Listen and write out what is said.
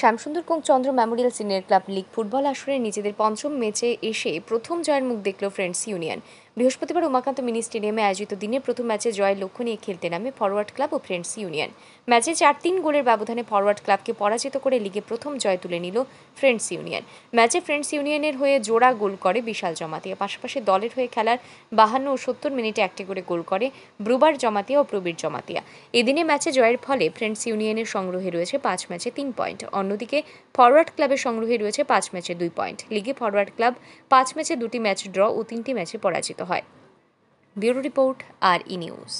Shyamsundar Kung Chandra memorial senior club league football আসরে নিজেদের পঞ্চম ম্যাচে এসে প্রথম জয়ের মুখ দেখল ফ্রেন্ডস ইউনিয়ন বৃহস্পতিবার উমাকান্ত মিনি স্টেডিয়ামে আয়োজিত দিনের প্রথম ম্যাচে জয়ের লক্ষ্য নিয়ে খেলতে নামে ফরওয়ার্ড ক্লাব ও ফ্রেন্ডস ইউনিয়ন ম্যাচে চার তিন গোলের ব্যবধানে ফরওয়ার্ড ক্লাবকে পরাজিত করে লিগে প্রথম জয় তুলে নিল ফ্রেন্ডস ইউনিয়ন ম্যাচে ফ্রেন্ডস ইউনিয়নের হয়ে জোড়া গোল করে বিশাল জমাতিয়া পাশাপাশি দলের হয়ে খেলার বাহান্ন ও সত্তর মিনিটে একটি করে গোল করে ব্রুবার জমাতিয়া ও প্রবীর জমাতিয়া এদিনে ম্যাচে জয়ের ফলে ফ্রেন্ডস ইউনিয়নের সংগ্রহে রয়েছে পাঁচ ম্যাচে তিন পয়েন্ট অন্যদিকে ফরওয়ার্ড ক্লাবের সংগ্রহে রয়েছে পাঁচ ম্যাচে দুই পয়েন্ট লিগে ফরওয়ার্ড ক্লাব পাঁচ ম্যাচে দুটি ম্যাচ ড্র ও তিনটি ম্যাচে পরাজিত হয় হয় bureau report R E news